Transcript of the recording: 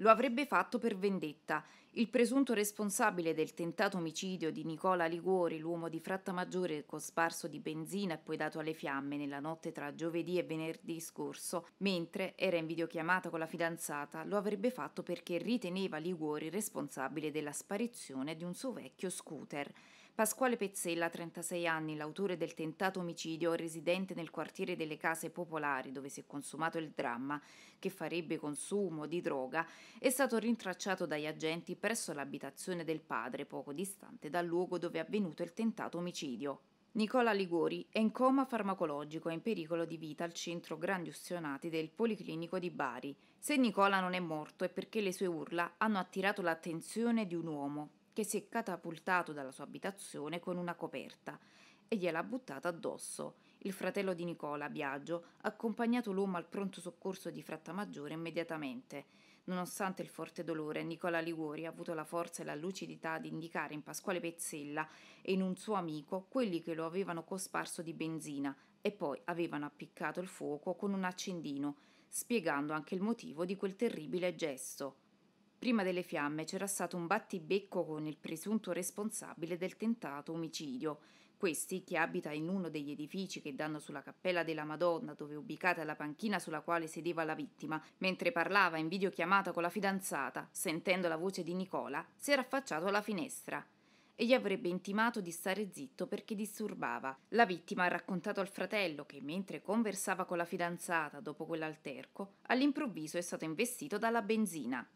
Lo avrebbe fatto per vendetta. Il presunto responsabile del tentato omicidio di Nicola Liguori, l'uomo di fratta maggiore cosparso di benzina e poi dato alle fiamme nella notte tra giovedì e venerdì scorso, mentre era in videochiamata con la fidanzata, lo avrebbe fatto perché riteneva Liguori responsabile della sparizione di un suo vecchio scooter. Pasquale Pezzella, 36 anni, l'autore del tentato omicidio, residente nel quartiere delle case popolari dove si è consumato il dramma, che farebbe consumo di droga, è stato rintracciato dagli agenti presso l'abitazione del padre, poco distante dal luogo dove è avvenuto il tentato omicidio. Nicola Ligori è in coma farmacologico e in pericolo di vita al centro Grandi Ustionati del Policlinico di Bari. Se Nicola non è morto è perché le sue urla hanno attirato l'attenzione di un uomo che si è catapultato dalla sua abitazione con una coperta e gliela ha buttata addosso. Il fratello di Nicola, Biagio, ha accompagnato l'uomo al pronto soccorso di Frattamaggiore immediatamente. Nonostante il forte dolore, Nicola Liguori ha avuto la forza e la lucidità di indicare in Pasquale Pezzella e in un suo amico quelli che lo avevano cosparso di benzina e poi avevano appiccato il fuoco con un accendino, spiegando anche il motivo di quel terribile gesto. Prima delle fiamme c'era stato un battibecco con il presunto responsabile del tentato omicidio. Questi, che abita in uno degli edifici che danno sulla Cappella della Madonna, dove è ubicata la panchina sulla quale sedeva la vittima, mentre parlava in videochiamata con la fidanzata, sentendo la voce di Nicola, si era affacciato alla finestra e gli avrebbe intimato di stare zitto perché disturbava. La vittima ha raccontato al fratello che, mentre conversava con la fidanzata dopo quell'alterco, all'improvviso è stato investito dalla benzina.